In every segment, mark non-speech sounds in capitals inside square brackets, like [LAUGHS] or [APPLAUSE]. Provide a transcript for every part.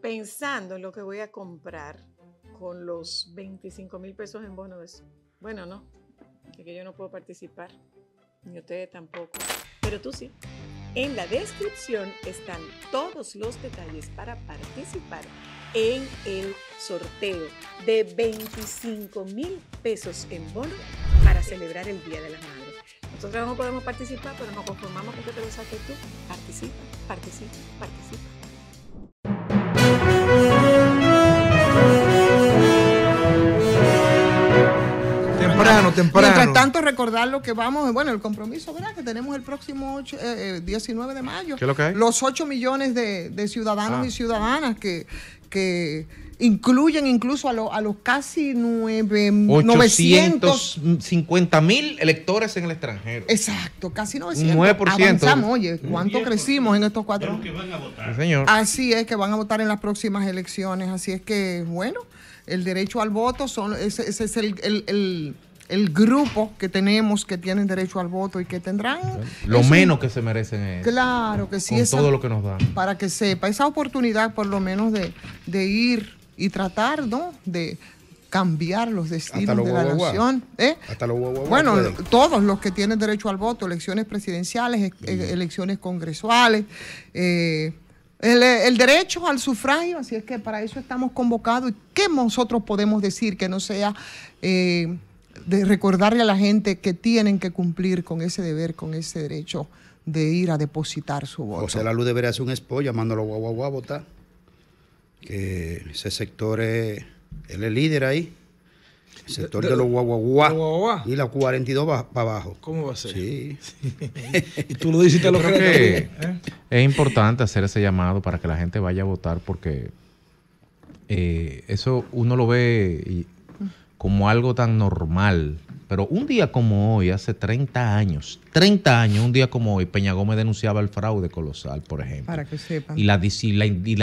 pensando en lo que voy a comprar con los 25 mil pesos en bono Bueno, no, que yo no puedo participar, ni ustedes tampoco, pero tú sí. En la descripción están todos los detalles para participar en el sorteo de 25 mil pesos en bono para celebrar el Día de las Madres. Nosotros no podemos participar, pero nos conformamos con que te lo saques tú. Participa, participa, participa. temprano, temprano. Mientras tanto, recordar lo que vamos, bueno, el compromiso, ¿verdad? Que tenemos el próximo 19 eh, eh, de mayo. que Los 8 millones de, ciudadanos ah. y ciudadanas que, que incluyen incluso a, a los casi 9, 950 mil electores en el extranjero. Exacto, casi 900. 9%. Avanzamos, oye, ¿cuánto crecimos en estos cuatro años? Que van a votar. Así es, que van a votar en las próximas elecciones. Así es que, bueno, el derecho al voto son, ese, es el el grupo que tenemos que tienen derecho al voto y que tendrán... Lo menos que se merecen es... Claro que sí. Con todo lo que nos dan. Para que sepa, esa oportunidad por lo menos de, ir y tratar, ¿no? De cambiar los destinos de la nación. ¿eh? Hasta bueno, todos los que tienen derecho al voto, elecciones presidenciales, e- e- elecciones congresuales. Eh, el, derecho al sufragio, así es que para eso estamos convocados. y ¿Qué nosotros podemos decir que no sea eh, de recordarle a la gente que tienen que cumplir con ese deber, con ese derecho de ir a depositar su voto. sea La Luz debería hacer un expo a los guaguaguas a votar. Que ese sector es, él líder ahí. El sector de, los guaguaguá y la 42 va para abajo. ¿Cómo va a ser? Sí. [LAUGHS] y tú lo dijiste a los que ¿Eh? Es importante hacer ese llamado para que la gente vaya a votar porque eh, eso uno lo ve como algo tan normal. Pero un día como hoy, hace 30 años, 30 años, un día como hoy, Peña Gómez denunciaba el fraude colosal, por ejemplo. Para que sepan. Y la,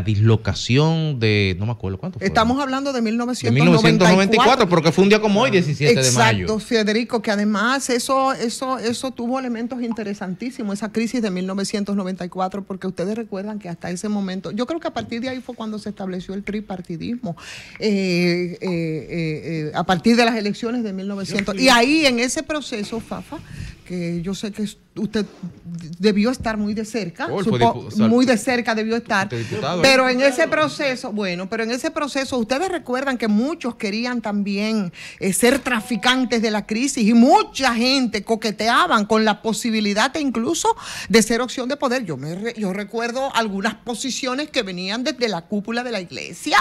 dislocación de, no me acuerdo cuánto. Fue, Estamos hablando de 1994. De 1994, porque fue un día como hoy, 17 de mayo. Exacto, Federico, que además eso, eso, eso tuvo elementos interesantísimos, esa crisis de 1994, porque ustedes recuerdan que hasta ese momento, yo creo que a partir de ahí fue cuando se estableció el tripartidismo, eh, eh, eh, a partir de las elecciones de 1900. Y ahí en ese proceso, Fafa que yo sé que usted debió estar muy de cerca, oh, muy de cerca debió estar, pero en ese proceso, bueno, pero en ese proceso ustedes recuerdan que muchos querían también eh, ser traficantes de la crisis y mucha gente coqueteaban con la posibilidad de incluso de ser opción de poder. Yo me yo recuerdo algunas posiciones que venían desde la cúpula de la iglesia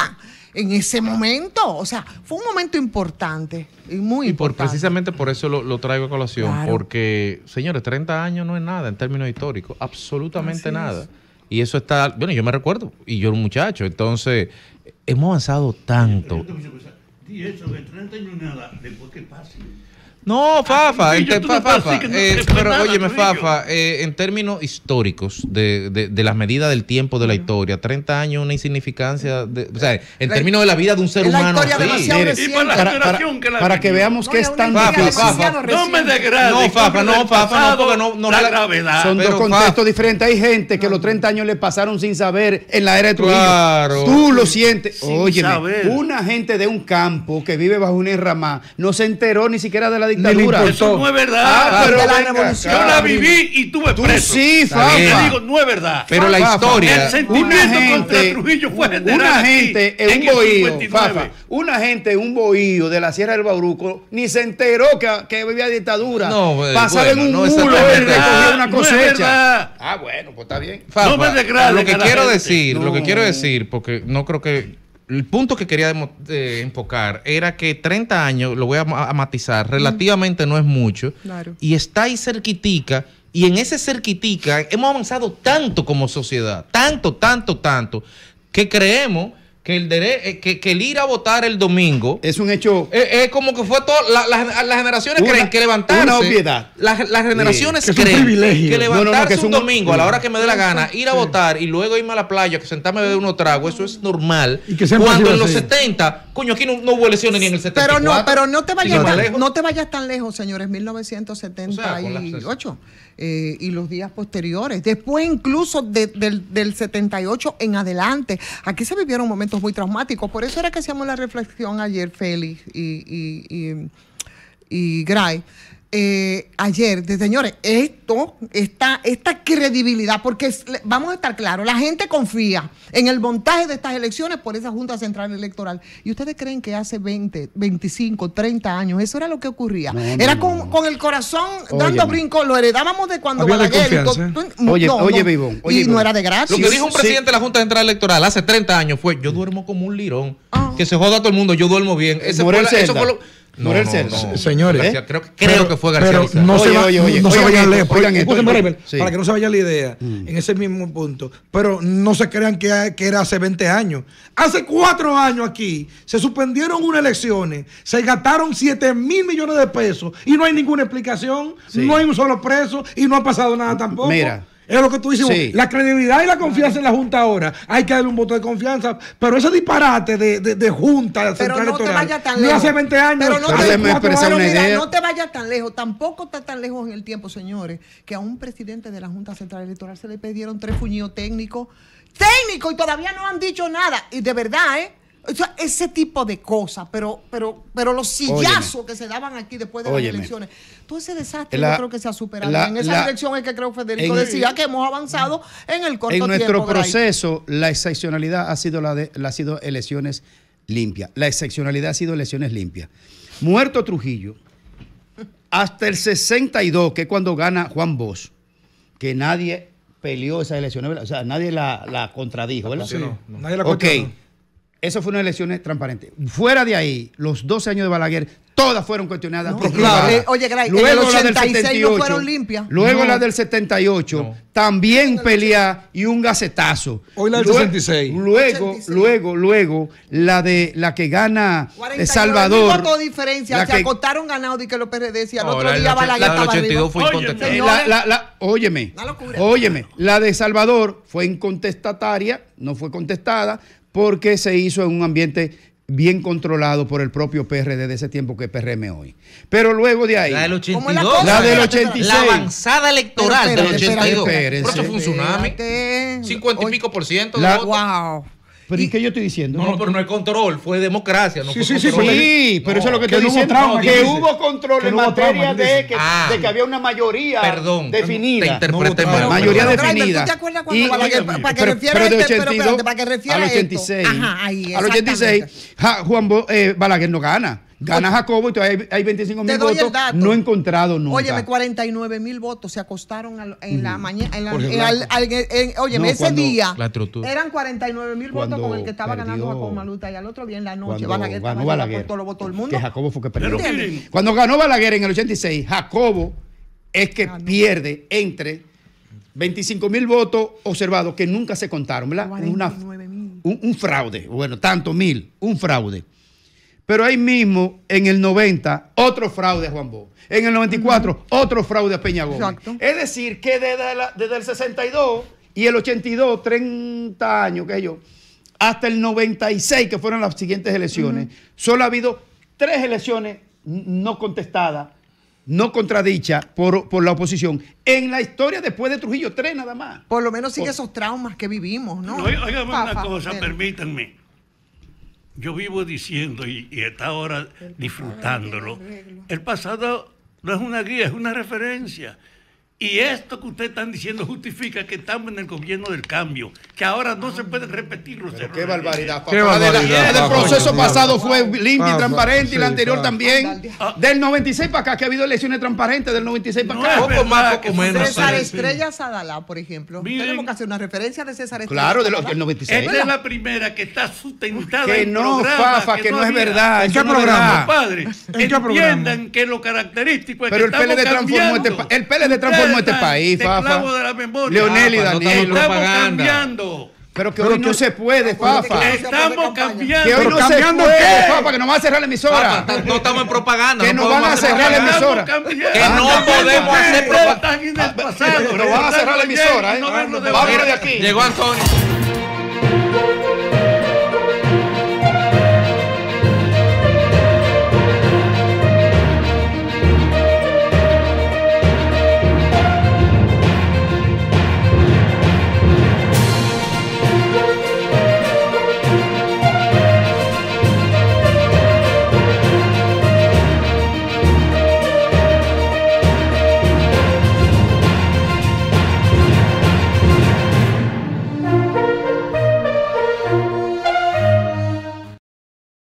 en ese momento, o sea, fue un momento importante y muy precisamente por eso lo, traigo a colación, porque señores, 30 años años no es nada en términos históricos, absolutamente nada. Y eso está, bueno, yo me recuerdo, y yo era un muchacho, entonces hemos avanzado tanto. Y 30 años después que pase. No, Fafa, ah, este, Fafa, eh, pero Fafa, eh, en términos históricos de, las medidas del tiempo de la historia, 30 años, una insignificancia, o sea, en términos de la vida de un ser humano. para, que veamos que es tan difícil No me degrades. No, Fafa, no, Fafa, no, porque no, la, gravedad. Son dos contextos diferentes. Hay gente que los 30 años le pasaron sin saber en la era de Trujillo. Claro. Tú lo sientes. Oye, una gente de un campo que vive bajo una irrama no se enteró ni siquiera de la dictadura. Eso no es verdad. Ah, pero la revolución. Yo la viví y tuve Tú preso. Sí, Te digo, no es verdad. Pero la historia. El sentimiento contra Trujillo fue Una gente aquí, en un bohío, Fafa. Una gente en un bohío de la Sierra del Bauruco ni se enteró que, que vivía dictadura. No, eh, Pasaba bueno, en un mulo y recogía una cosecha. ah, bueno, pues está bien. Fafa, no me lo que quiero decir, lo que quiero decir, porque no creo que el punto que quería eh, enfocar era que 30 años, lo voy a, matizar, relativamente no es mucho, y está ahí cerquitica, y en ese cerquitica hemos avanzado tanto como sociedad, tanto, tanto, tanto, que creemos que el, derecho eh, que, que, el ir a votar el domingo es un hecho. Es, eh, eh, como que fue todo. las generaciones creen que Una obviedad. Las, generaciones creen que levantarse es un, domingo a la hora que me dé la gana, ir a votar y luego irme a la playa, que sentarme a beber unos tragos, eso es normal. Y que cuando en los 70 Coño, aquí no, hubo lesiones ni en el 74. Pero no, pero no te vayas, tan, no te vayas tan lejos, señores, 1978 eh, y los días posteriores. Después incluso del, 78 en adelante. Aquí se vivieron momentos muy traumáticos. Por eso era que hacíamos la reflexión ayer, Félix y, y, y Gray eh, ayer señores, esto, esta, esta credibilidad, porque vamos a estar claros, la gente confía en el montaje de estas elecciones por esa Junta Central Electoral. ¿Y ustedes creen que hace 20, 25, 30 años eso era lo que ocurría? era con, el corazón dando brincos, lo heredábamos de cuando Balaguer. ¿eh? Oye, oye, vivo. y no era de gracia. Lo que dijo un presidente de la Junta Central Electoral hace 30 años fue: Yo duermo como un lirón, ah. que se joda a todo el mundo, yo duermo bien. eso fue lo. No, Señores. ¿eh? Creo, que fue García No se vayan lejos. Para que no se vaya la idea, mm. en ese mismo punto. Pero no se crean que, era hace 20 años. Hace cuatro años aquí se suspendieron unas elecciones, se gastaron 7 mil millones de pesos y no hay ninguna explicación, no hay un solo preso y no ha pasado nada tampoco. Mira. Es lo que tú dices. La credibilidad y la confianza en la Junta ahora. Hay que darle un voto de confianza. Pero ese disparate de, Junta, Central pero no Te vaya tan lejos. años. Pero no, te, no te vayas tan lejos. Tampoco está tan lejos en el tiempo, señores, que a un presidente de la Junta Central Electoral se le pidieron tres fuñidos técnicos. Técnicos y todavía no han dicho nada. Y de verdad, ¿eh? O sea, ese tipo de cosas, pero, pero, pero los sillazos que se daban aquí después de las elecciones. Todo ese desastre yo creo que se ha superado. en esa elección es que creo Federico decía que hemos avanzado mm. en el corto tiempo. En nuestro proceso, la excepcionalidad ha sido la de sido elecciones limpias. La excepcionalidad ha sido elecciones limpias. Muerto Trujillo, hasta el 62, que es cuando gana Juan Bosch, que nadie peleó esas elecciones, ¿verdad? o sea, nadie la, la contradijo, ¿verdad? Sí, Nadie la contradijo. Eso fue una elección transparente. Fuera de ahí, los 12 años de Balaguer, todas fueron cuestionadas. por claro. Eh, oye, Gray, luego en el 86 la del 78, no fueron limpias. Luego la del 78, también pelea y un gacetazo. Hoy la del luego, 66. Luego, luego, luego, la de la que gana Salvador. No de diferencia, se que, acotaron ganado y que los PRD decía otro día Balaguer estaba 82 Fue incontestada. óyeme, óyeme, la de Salvador fue incontestataria, no fue contestada porque se hizo en un ambiente bien controlado por el propio PRD de ese tiempo que es PRM hoy. Pero luego de ahí... La del 82. La, del 86. La avanzada electoral del 82. Espérense, por eso fue un tsunami. 50 y pico por ciento. wow. Pero ¿y qué yo estoy diciendo? No, pero no hay control, fue democracia, no sí, fue sí, control. Sí, pero eso es lo que te no diciendo. que hubo control en materia de, que, ah. de que había una mayoría perdón, definida. Te interpreté mal. Mayoría pero, definida. ¿Tú te acuerdas cuando y, para, que, este, para que refiera pero, de 82, pero, al 86, esto. Ajá, ahí, al 86, Juan eh, Balaguer no gana. Gana Jacobo y hay, 25 mil votos. No he encontrado nunca. Óyeme, 49 mil votos se acostaron en la mm. mañana. óyeme, ese día eran 49 mil votos con el que estaba ganando Jacobo Maluta. Y al otro día en la noche Balaguer ganó Balaguer, todo, el mundo. Que Jacobo fue que perdió. cuando ganó Balaguer en el 86, Jacobo es que ah, pierde entre 25 mil votos observados que nunca se contaron, ¿verdad? un fraude. Bueno, tanto mil, un fraude. Pero ahí mismo, en el 90, otro fraude a Juan Bó. En el 94, otro fraude a Peña Gómez. Exacto. Es decir, que desde, desde, el 62 y el 82, 30 años, que yo, hasta el 96, que fueron las siguientes elecciones, solo ha habido tres elecciones no contestadas, no contradichas por, por, la oposición. En la historia después de Trujillo, tres nada más. Por lo menos sin esos traumas que vivimos, ¿no? no una cosa, eh. permítanme yo vivo diciendo y, y está ahora disfrutándolo. El pasado no es una guía, es una referencia. Y esto que ustedes están diciendo justifica que estamos en el gobierno del cambio, que ahora no se puede repetir los errores. Qué barbaridad, el proceso pasado fue limpio y transparente y el anterior también. Ah. del 96 para acá, que ha habido elecciones transparentes del 96 para acá. Poco más, poco menos. César Estrella Sadala por ejemplo. Tenemos que hacer una referencia de César Estrella. Claro, del 96. Esta es la primera que está sustentada que no, Fafa, que, no, es verdad. ¿En qué programa? Padre, Entiendan que lo característico es Pero que el PLD transformó este El PLD transformó somos este país, Fafa. Leonel y ah, Daniel. Estamos cambiando. Pero que hoy que no se puede, Fafa. Estamos cambiando. Que hoy no se puede, qué? que nos van a cerrar la emisora. no estamos en propaganda. Que nos van a cerrar la emisora. Que no podemos hacer propaganda. Nos van a ah, cerrar la emisora, ¿eh? Vámonos ah, de aquí. Llegó Antonio.